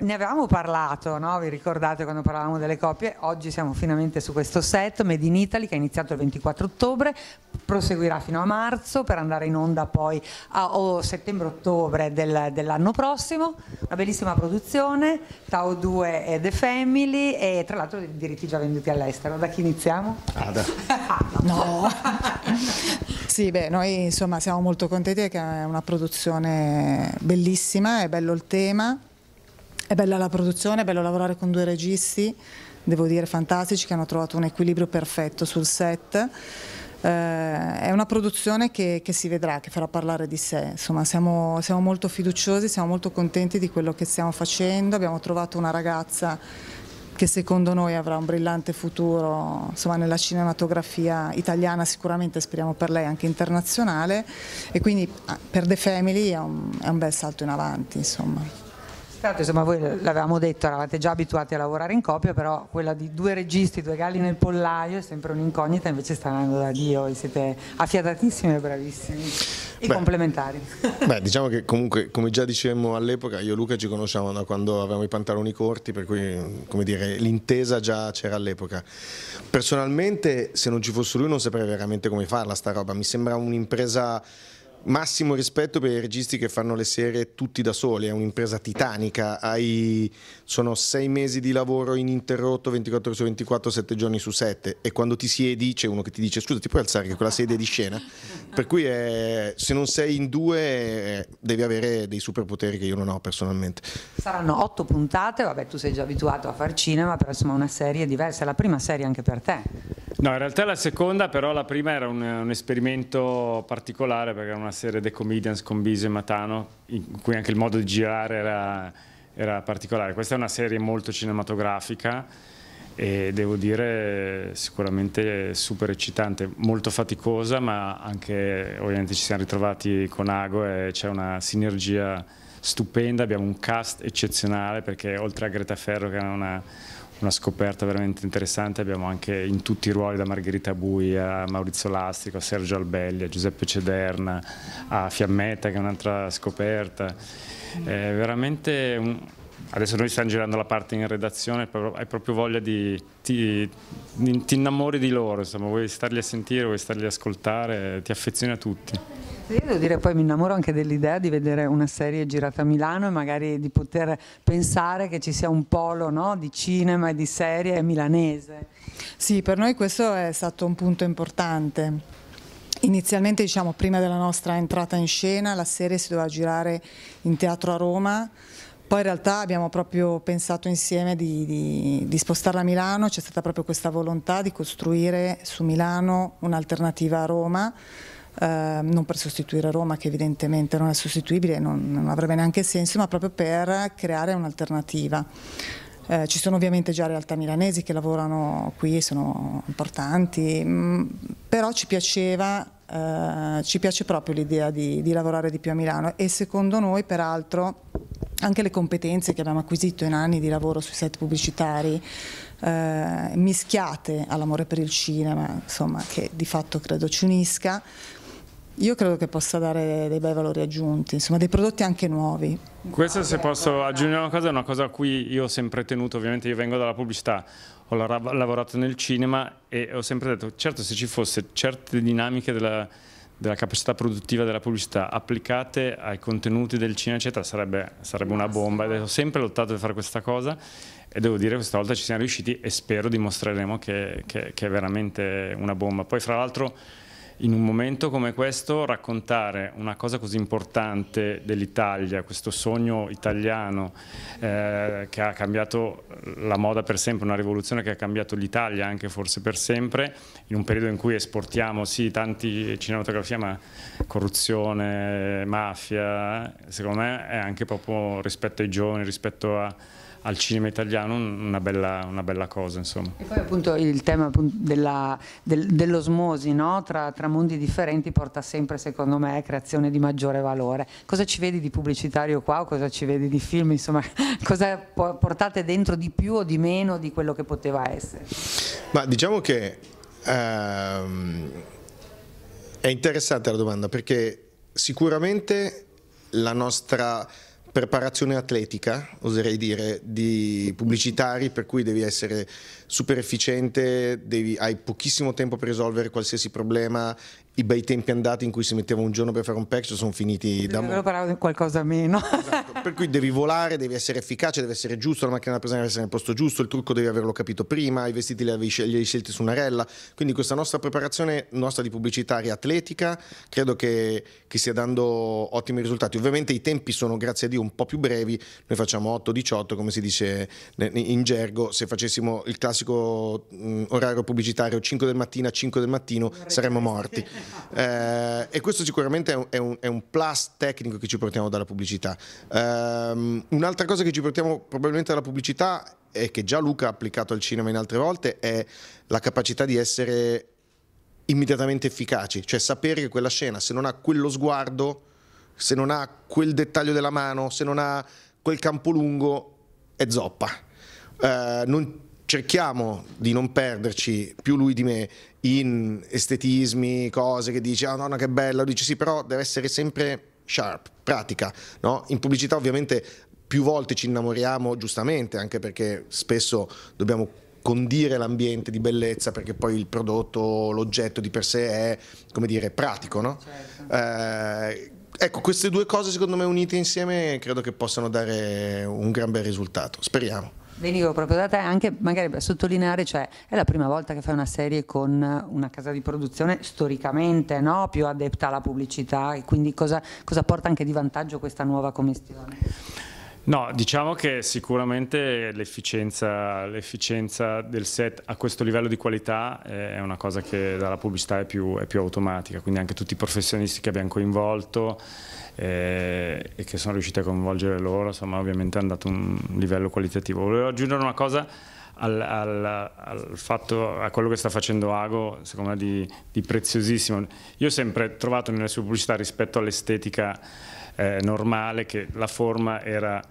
ne avevamo parlato, no? vi ricordate quando parlavamo delle coppie, oggi siamo finalmente su questo set, Made in Italy, che è iniziato il 24 ottobre, proseguirà fino a marzo per andare in onda poi a oh, settembre-ottobre del, dell'anno prossimo, una bellissima produzione, Tao 2 e The Family e tra l'altro i diritti già venduti all'estero, da chi iniziamo? Ada. Ah, no! sì, beh, noi insomma siamo molto contenti che è una produzione bellissima, è bello il tema, è bella la produzione, è bello lavorare con due registi, devo dire fantastici, che hanno trovato un equilibrio perfetto sul set. Eh, è una produzione che, che, si vedrà, che farà parlare di sé. Insomma, siamo, siamo, molto fiduciosi, siamo molto contenti di quello che stiamo facendo. Abbiamo trovato una ragazza che secondo noi avrà un brillante futuro insomma, nella cinematografia italiana, sicuramente speriamo per lei anche internazionale. E quindi ah, per The Family è un, è un bel salto in avanti. Insomma. Certo, insomma, voi l'avevamo detto, eravate già abituati a lavorare in coppia, però quella di due registi, due galli nel pollaio è sempre un'incognita, invece sta andando da Dio, siete affiatatissimi e bravissimi. E beh, complementari. Beh, diciamo che comunque, come già dicevamo all'epoca, io e Luca ci conosciamo da quando avevamo i pantaloni corti, per cui, come dire, l'intesa già c'era all'epoca. Personalmente, se non ci fosse lui non saprei veramente come farla sta roba, mi sembra un'impresa massimo rispetto per i registi che fanno le serie tutti da soli, è un'impresa titanica, Hai, sono sei mesi di lavoro ininterrotto, 24 ore su 24, 7 giorni su 7 e quando ti siedi c'è uno che ti dice scusa ti puoi alzare che quella sedia è di scena, per cui è, se non sei in due devi avere dei superpoteri che io non ho personalmente. Saranno otto puntate, vabbè tu sei già abituato a far cinema, però insomma una serie diversa, è la prima serie anche per te. No, in realtà è la seconda, però la prima era un, un esperimento particolare perché era una serie The Comedians con Biso e Matano, in cui anche il modo di girare era, era particolare. Questa è una serie molto cinematografica e devo dire sicuramente super eccitante, molto faticosa, ma anche ovviamente ci siamo ritrovati con Ago e c'è una sinergia stupenda, abbiamo un cast eccezionale perché oltre a Greta Ferro che è una, una scoperta veramente interessante, abbiamo anche in tutti i ruoli da Margherita Bui a Maurizio Lastrico, a Sergio Albelli, a Giuseppe Cederna, a Fiammetta che è un'altra scoperta, è veramente un, adesso noi stiamo girando la parte in redazione, hai proprio voglia di, ti, ti innamori di loro, insomma, vuoi starli a sentire, vuoi starli a ascoltare, ti affezioni a tutti. Io devo dire, poi mi innamoro anche dell'idea di vedere una serie girata a Milano e magari di poter pensare che ci sia un polo no, di cinema e di serie milanese. Sì, per noi questo è stato un punto importante. Inizialmente, diciamo, prima della nostra entrata in scena, la serie si doveva girare in teatro a Roma, poi in realtà abbiamo proprio pensato insieme di, di, di spostarla a Milano, c'è stata proprio questa volontà di costruire su Milano un'alternativa a Roma, Ehm, non per sostituire Roma che evidentemente non è sostituibile, non, non avrebbe neanche senso, ma proprio per creare un'alternativa. Eh, ci sono ovviamente già realtà milanesi che lavorano qui, sono importanti, mh, mm, però ci piaceva, eh, ci piace proprio l'idea di, di lavorare di più a Milano e secondo noi peraltro anche le competenze che abbiamo acquisito in anni di lavoro sui set pubblicitari eh, mischiate all'amore per il cinema, insomma, che di fatto credo ci unisca, io credo che possa dare dei bei valori aggiunti, insomma dei prodotti anche nuovi. Questo se posso aggiungere una cosa, è una cosa a cui io ho sempre tenuto, ovviamente io vengo dalla pubblicità, ho lavorato nel cinema e ho sempre detto, certo se ci fosse certe dinamiche della, della capacità produttiva della pubblicità applicate ai contenuti del cinema eccetera sarebbe, sarebbe una bomba ed ho sempre lottato per fare questa cosa e devo dire che questa volta ci siamo riusciti e spero dimostreremo che, che, che è veramente una bomba. Poi fra l'altro in un momento come questo raccontare una cosa così importante dell'Italia, questo sogno italiano eh, che ha cambiato la moda per sempre, una rivoluzione che ha cambiato l'Italia anche forse per sempre, in un periodo in cui esportiamo sì tanti cinematografia ma corruzione, mafia, secondo me è anche proprio rispetto ai giovani, rispetto a al cinema italiano una bella, una bella, cosa. Insomma. E poi appunto il tema della, del, dell'osmosi no? tra, tra, mondi differenti porta sempre, secondo me, a creazione di maggiore valore. Cosa ci vedi di pubblicitario qua o cosa ci vedi di film? Insomma, cosa portate dentro di più o di meno di quello che poteva essere? Ma diciamo che ehm, è interessante la domanda perché sicuramente la nostra preparazione atletica, oserei dire, di pubblicitari per cui devi essere super efficiente, devi, hai pochissimo tempo per risolvere qualsiasi problema, i bei tempi andati in cui si metteva un giorno per fare un patch sono finiti da molto. parlavo di qualcosa meno. Esatto, per cui devi volare, devi essere efficace, deve essere giusto, la macchina da presa deve essere nel posto giusto, il trucco devi averlo capito prima, i vestiti li avevi, li hai scelti su una rella, quindi questa nostra preparazione nostra di pubblicitaria atletica credo che, che stia dando ottimi risultati. Ovviamente i tempi sono, grazie a Dio, un po' più brevi, noi facciamo 8-18 come si dice in gergo, se facessimo il classico mm, orario pubblicitario 5 del mattino a 5 del mattino saremmo morti. Eh, e questo sicuramente è un, è, un, è un, plus tecnico che ci portiamo dalla pubblicità. Um, un'altra cosa che ci portiamo probabilmente dalla pubblicità e che già Luca ha applicato al cinema in altre volte è la capacità di essere immediatamente efficaci, cioè sapere che quella scena se non ha quello sguardo se non ha quel dettaglio della mano, se non ha quel campo lungo, è zoppa. Eh, non, cerchiamo di non perderci, più lui di me, in estetismi, cose che dici, ah oh, nonna che bella, dice sì, però deve essere sempre sharp, pratica. No? In pubblicità ovviamente più volte ci innamoriamo, giustamente, anche perché spesso dobbiamo condire l'ambiente di bellezza perché poi il prodotto, l'oggetto di per sé è, come dire, pratico, no? Certo. Eh, ecco, queste due cose secondo me unite insieme credo che possano dare un gran bel risultato, speriamo. Venivo proprio da te anche magari per sottolineare, cioè è la prima volta che fai una serie con una casa di produzione storicamente no? più adepta alla pubblicità e quindi cosa, cosa porta anche di vantaggio questa nuova commissione? No, diciamo che sicuramente l'efficienza, l'efficienza, del set a questo livello di qualità eh, è una cosa che dalla pubblicità è più, è più automatica, quindi anche tutti i professionisti che abbiamo coinvolto eh, e che sono riusciti a coinvolgere loro, insomma ovviamente hanno dato un livello qualitativo. Volevo aggiungere una cosa al, al, al fatto, a quello che sta facendo Ago, secondo me di, di preziosissimo. Io ho sempre trovato nelle sue pubblicità rispetto all'estetica eh, normale che la forma era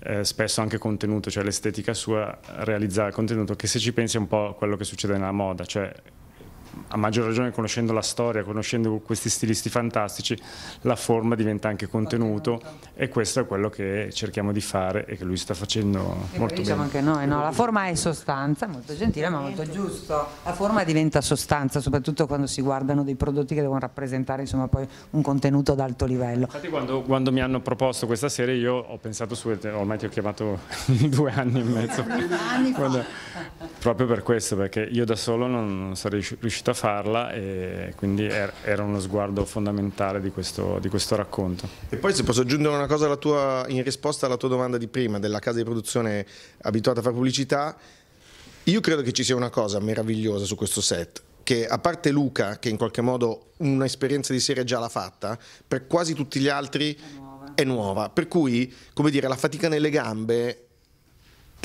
eh, spesso anche contenuto, cioè l'estetica sua realizza il contenuto, che se ci pensi è un po' quello che succede nella moda, cioè a maggior ragione conoscendo la storia, conoscendo questi stilisti fantastici, la forma diventa anche contenuto e questo è quello che cerchiamo di fare e che lui sta facendo e molto diciamo bene. anche noi, no? la forma è sostanza, molto gentile ma molto giusto, la forma diventa sostanza soprattutto quando si guardano dei prodotti che devono rappresentare insomma, poi un contenuto ad alto livello. Infatti quando, quando mi hanno proposto questa serie io ho pensato su, ormai ti ho chiamato due anni e mezzo, anni quando, proprio per questo perché io da solo non sarei riuscito a farla e quindi er-, era uno sguardo fondamentale di questo, di questo racconto. E poi se posso aggiungere una cosa tua, in risposta alla tua domanda di prima della casa di produzione abituata a fare pubblicità, io credo che ci sia una cosa meravigliosa su questo set, che a parte Luca, che in qualche modo un'esperienza di serie già l'ha fatta, per quasi tutti gli altri è nuova. È nuova. Per cui, come dire, la fatica nelle gambe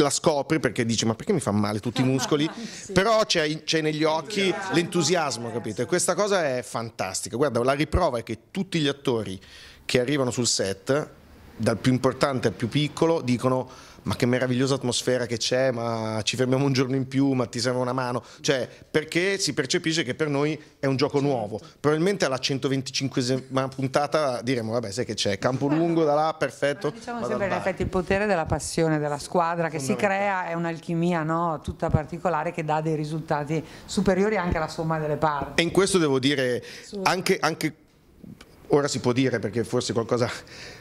la scopri perché dici ma perché mi fa male tutti i muscoli, sì. però c'è, c'è negli occhi l'entusiasmo, capito? E questa cosa è fantastica. Guarda, la riprova è che tutti gli attori che arrivano sul set, dal più importante al più piccolo, dicono ma che meravigliosa atmosfera che c'è, ma ci fermiamo un giorno in più, ma ti serve una mano, cioè perché si percepisce che per noi è un gioco nuovo, certo. probabilmente alla 125 puntata diremo vabbè sai che c'è, campo lungo da là, perfetto. Ma diciamo sempre in effetti il potere della passione della squadra che si crea è un'alchimia no? tutta particolare che dà dei risultati superiori anche alla somma delle parti. E in questo devo dire anche, anche ora si può dire perché forse qualcosa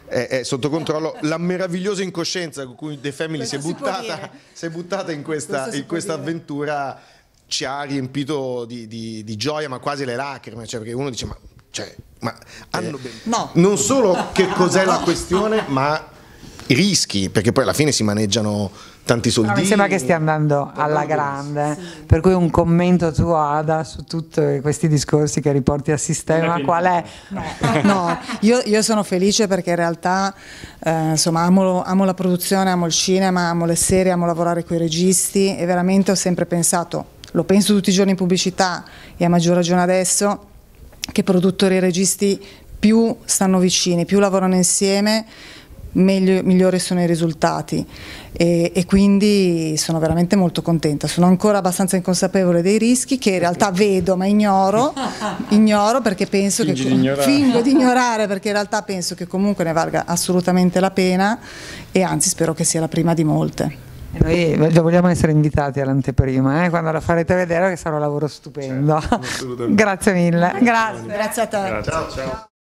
è, è sotto controllo, la meravigliosa incoscienza con cui The Family si è, buttata, si è, buttata, in questa, in questa avventura ci ha riempito di, di, di, gioia ma quasi le lacrime, cioè perché uno dice ma, cioè, ma hanno... Eh, no. Non solo che cos'è la questione ma i rischi, perché poi alla fine si maneggiano tanti soldi. No, mi sembra che stia andando alla grande, sì. per cui un commento tu Ada su tutti questi discorsi che riporti al sistema, qual è? No, no io, io, sono felice perché in realtà eh, insomma, amo, amo, la produzione, amo il cinema, amo le serie, amo lavorare con i registi e veramente ho sempre pensato, lo penso tutti i giorni in pubblicità e a maggior ragione adesso, che produttori e registi più stanno vicini, più lavorano insieme meglio, migliori sono i risultati e, e, quindi sono veramente molto contenta. Sono ancora abbastanza inconsapevole dei rischi che in realtà vedo ma ignoro, ignoro perché penso Fingi che... Di fingo di ignorare perché in realtà penso che comunque ne valga assolutamente la pena e anzi spero che sia la prima di molte. E noi già eh, vogliamo essere invitati all'anteprima, eh? quando la farete vedere che sarà un lavoro stupendo. Certo, Grazie mille. Grazie. Grazie a te. Grazie. Ciao, ciao.